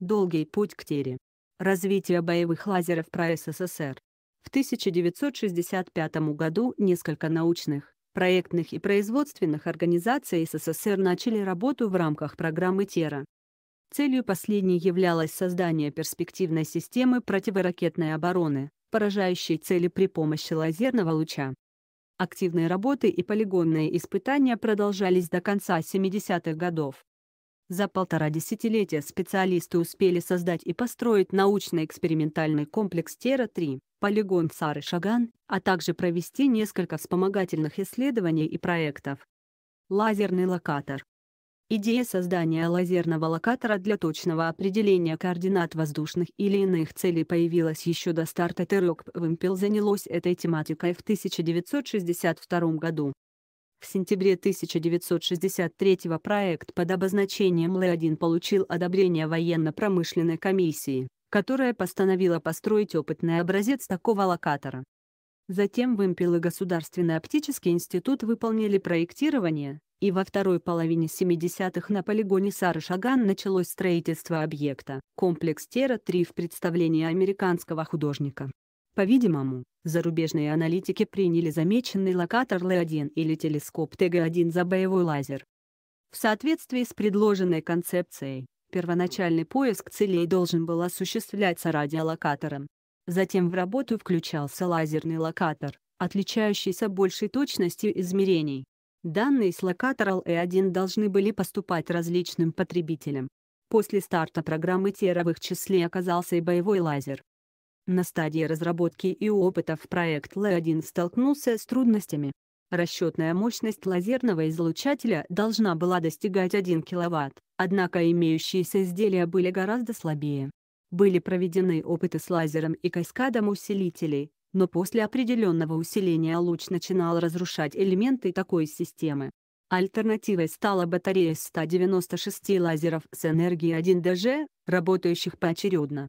Долгий путь к Тере. Развитие боевых лазеров про СССР. В 1965 году несколько научных, проектных и производственных организаций СССР начали работу в рамках программы Тера. Целью последней являлось создание перспективной системы противоракетной обороны, поражающей цели при помощи лазерного луча. Активные работы и полигонные испытания продолжались до конца 70-х годов. За полтора десятилетия специалисты успели создать и построить научно-экспериментальный комплекс Тера-3, полигон Сары-Шаган, а также провести несколько вспомогательных исследований и проектов. Лазерный локатор. Идея создания лазерного локатора для точного определения координат воздушных или иных целей появилась еще до старта Терок. Вимпел занялось этой тематикой в 1962 году. В сентябре 1963 проект под обозначением Л-1 получил одобрение военно-промышленной комиссии, которая постановила построить опытный образец такого локатора. Затем Вымпел и Государственный оптический институт выполнили проектирование, и во второй половине 70-х на полигоне Сары-Шаган началось строительство объекта. Комплекс Тера-3 в представлении американского художника по-видимому, зарубежные аналитики приняли замеченный локатор Л1 или телескоп ТГ-1 за боевой лазер. В соответствии с предложенной концепцией, первоначальный поиск целей должен был осуществляться радиолокатором. Затем в работу включался лазерный локатор, отличающийся большей точностью измерений. Данные с локатора Л1 должны были поступать различным потребителям. После старта программы теровых в числе оказался и боевой лазер. На стадии разработки и опыта в проект Л1 столкнулся с трудностями. Расчетная мощность лазерного излучателя должна была достигать 1 кВт, однако имеющиеся изделия были гораздо слабее. Были проведены опыты с лазером и каскадом усилителей, но после определенного усиления луч начинал разрушать элементы такой системы. Альтернативой стала батарея из 196 лазеров с энергией 1 ДЖ, работающих поочередно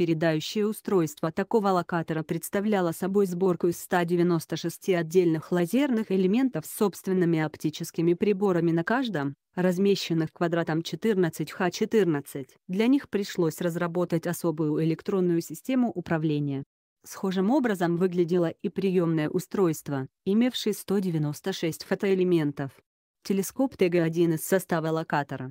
передающее устройство такого локатора представляло собой сборку из 196 отдельных лазерных элементов с собственными оптическими приборами на каждом, размещенных квадратом 14Х14. Для них пришлось разработать особую электронную систему управления. Схожим образом выглядело и приемное устройство, имевшее 196 фотоэлементов. Телескоп ТГ-1 из состава локатора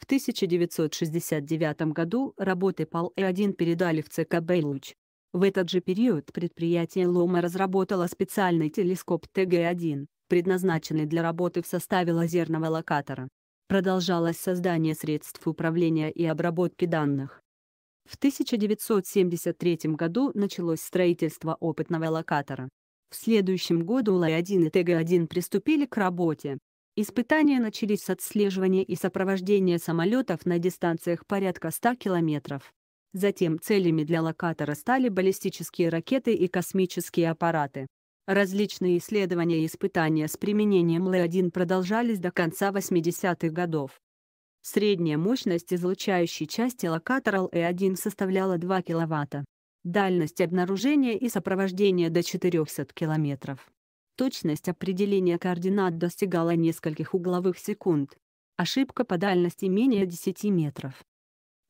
в 1969 году работы ПАЛ-1 э передали в ЦКБ Луч. В этот же период предприятие «Лома» разработало специальный телескоп ТГ-1, предназначенный для работы в составе лазерного локатора. Продолжалось создание средств управления и обработки данных. В 1973 году началось строительство опытного локатора. В следующем году ЛА-1 и ТГ-1 приступили к работе. Испытания начались с отслеживания и сопровождения самолетов на дистанциях порядка 100 километров. Затем целями для локатора стали баллистические ракеты и космические аппараты. Различные исследования и испытания с применением Л-1 продолжались до конца 80-х годов. Средняя мощность излучающей части локатора Л-1 составляла 2 кВт. Дальность обнаружения и сопровождения до 400 км. Точность определения координат достигала нескольких угловых секунд. Ошибка по дальности менее 10 метров.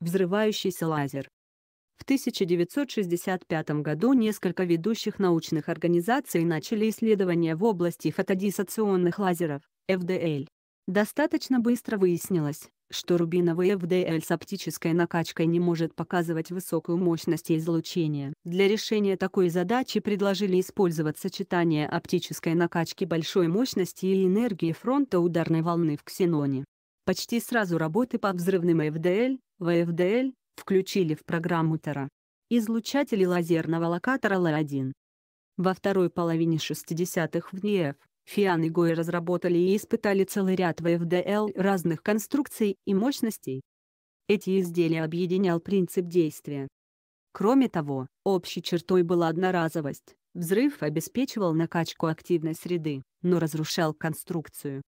Взрывающийся лазер. В 1965 году несколько ведущих научных организаций начали исследования в области фотодиссоционных лазеров, FDL. Достаточно быстро выяснилось, что рубиновая FDL с оптической накачкой не может показывать высокую мощность излучения. Для решения такой задачи предложили использовать сочетание оптической накачки большой мощности и энергии фронта ударной волны в ксеноне. Почти сразу работы по взрывным FDL, VFDL, включили в программу ТЭРА. Излучатели лазерного локатора Л1. Во второй половине 60-х в НИЭФ Фиан и Гой разработали и испытали целый ряд ВФДЛ разных конструкций и мощностей. Эти изделия объединял принцип действия. Кроме того, общей чертой была одноразовость. Взрыв обеспечивал накачку активной среды, но разрушал конструкцию.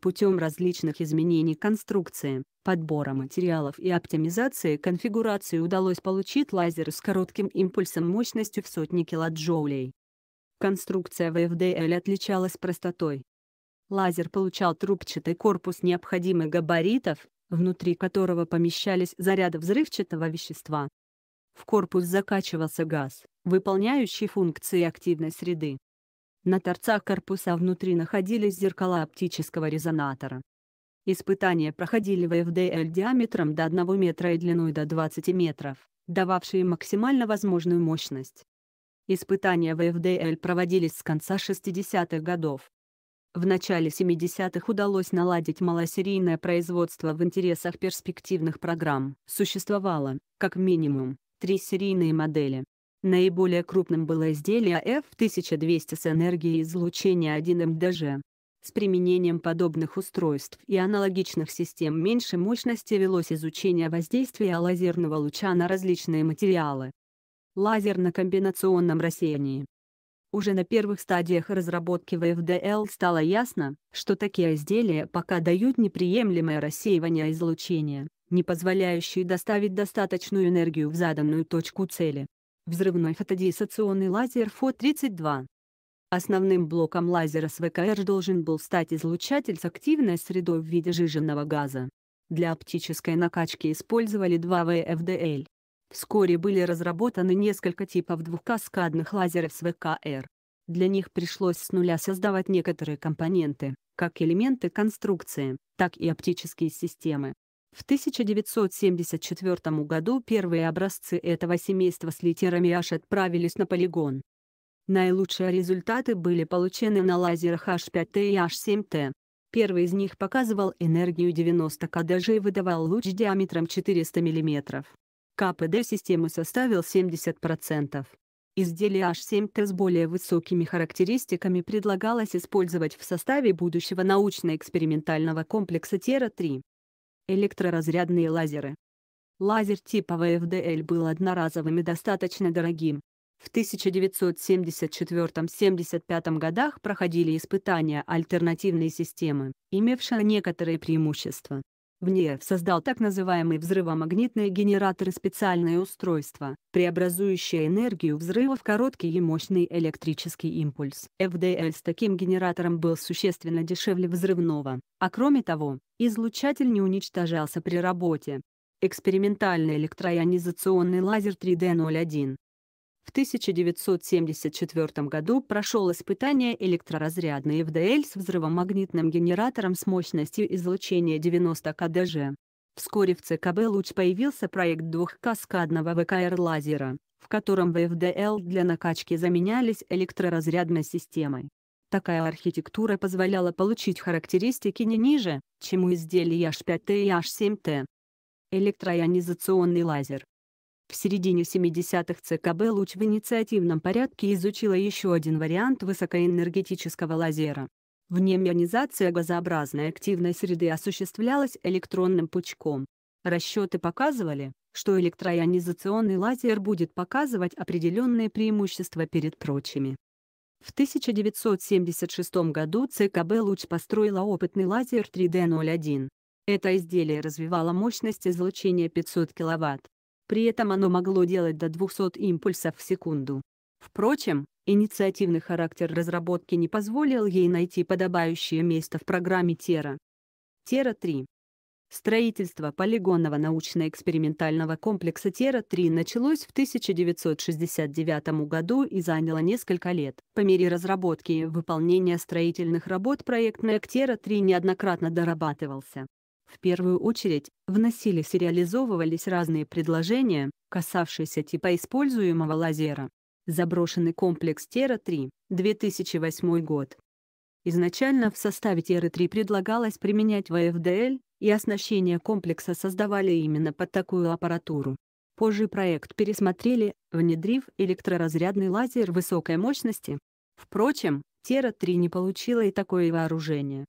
Путем различных изменений конструкции, подбора материалов и оптимизации конфигурации удалось получить лазер с коротким импульсом мощностью в сотни килоджоулей. Конструкция VFDL отличалась простотой. Лазер получал трубчатый корпус необходимых габаритов, внутри которого помещались заряды взрывчатого вещества. В корпус закачивался газ, выполняющий функции активной среды. На торцах корпуса внутри находились зеркала оптического резонатора. Испытания проходили в FDL диаметром до 1 метра и длиной до 20 метров, дававшие максимально возможную мощность. Испытания в ФДЛ проводились с конца 60-х годов. В начале 70-х удалось наладить малосерийное производство в интересах перспективных программ. Существовало, как минимум, три серийные модели. Наиболее крупным было изделие F1200 с энергией излучения 1 МДЖ. С применением подобных устройств и аналогичных систем меньшей мощности велось изучение воздействия лазерного луча на различные материалы. Лазер на комбинационном рассеянии. Уже на первых стадиях разработки ВФДЛ стало ясно, что такие изделия пока дают неприемлемое рассеивание излучения, не позволяющее доставить достаточную энергию в заданную точку цели. Взрывной фотодиссоционный лазер ФО-32 Основным блоком лазера СВКР должен был стать излучатель с активной средой в виде жиженного газа. Для оптической накачки использовали два ВФДЛ Вскоре были разработаны несколько типов двухкаскадных лазеров с ВКР. Для них пришлось с нуля создавать некоторые компоненты, как элементы конструкции, так и оптические системы. В 1974 году первые образцы этого семейства с литерами H отправились на полигон. Наилучшие результаты были получены на лазерах H5T и H7T. Первый из них показывал энергию 90 кДж и выдавал луч диаметром 400 мм. КПД системы составил 70%. Изделие H7T с более высокими характеристиками предлагалось использовать в составе будущего научно-экспериментального комплекса Тера-3. Электроразрядные лазеры. Лазер типа ВФДЛ был одноразовым и достаточно дорогим. В 1974-75 годах проходили испытания альтернативной системы, имевшая некоторые преимущества. ВНИЭФ создал так называемый называемые взрывомагнитные генераторы специальное устройство, преобразующее энергию взрыва в короткий и мощный электрический импульс. ФДЛ с таким генератором был существенно дешевле взрывного, а кроме того, излучатель не уничтожался при работе. Экспериментальный электроионизационный лазер 3D01 в 1974 году прошел испытание электроразрядной ВДЛ с взрывомагнитным генератором с мощностью излучения 90 КДЖ. Вскоре в ЦКБ «Луч» появился проект двухкаскадного ВКР-лазера, в котором ВФДЛ для накачки заменялись электроразрядной системой. Такая архитектура позволяла получить характеристики не ниже, чем у изделий H5T и H7T. Электроионизационный лазер в середине 70-х ЦКБ «Луч» в инициативном порядке изучила еще один вариант высокоэнергетического лазера. Вне мионизация газообразной активной среды осуществлялась электронным пучком. Расчеты показывали, что электроионизационный лазер будет показывать определенные преимущества перед прочими. В 1976 году ЦКБ «Луч» построила опытный лазер 3D-01. Это изделие развивало мощность излучения 500 кВт. При этом оно могло делать до 200 импульсов в секунду. Впрочем, инициативный характер разработки не позволил ей найти подобающее место в программе Тера. Тера 3 Строительство полигонного научно-экспериментального комплекса Тера-3 началось в 1969 году и заняло несколько лет. По мере разработки и выполнения строительных работ проект НЭК Тера-3 неоднократно дорабатывался. В первую очередь, вносились и реализовывались разные предложения, касавшиеся типа используемого лазера. Заброшенный комплекс Тера-3, 2008 год. Изначально в составе тера 3 предлагалось применять ВФДЛ, и оснащение комплекса создавали именно под такую аппаратуру. Позже проект пересмотрели, внедрив электроразрядный лазер высокой мощности. Впрочем, Тера-3 не получила и такое вооружение.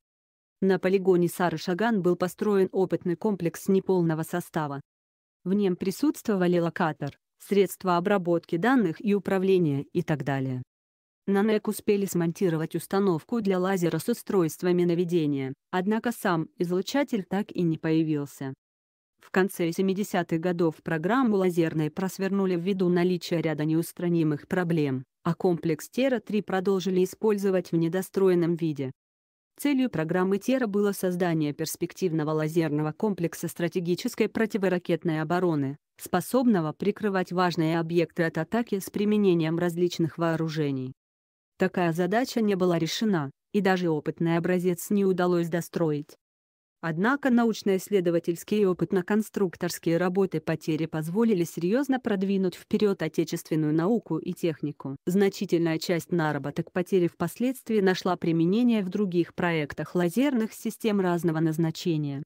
На полигоне Сары-Шаган был построен опытный комплекс неполного состава. В нем присутствовали локатор, средства обработки данных и управления и так далее. На НЭК успели смонтировать установку для лазера с устройствами наведения, однако сам излучатель так и не появился. В конце 70-х годов программу лазерной просвернули ввиду наличия ряда неустранимых проблем, а комплекс Тера-3 продолжили использовать в недостроенном виде. Целью программы ТЕРА было создание перспективного лазерного комплекса стратегической противоракетной обороны, способного прикрывать важные объекты от атаки с применением различных вооружений. Такая задача не была решена, и даже опытный образец не удалось достроить. Однако научно-исследовательские и опытно-конструкторские работы по тере позволили серьезно продвинуть вперед отечественную науку и технику. Значительная часть наработок потери впоследствии нашла применение в других проектах лазерных систем разного назначения.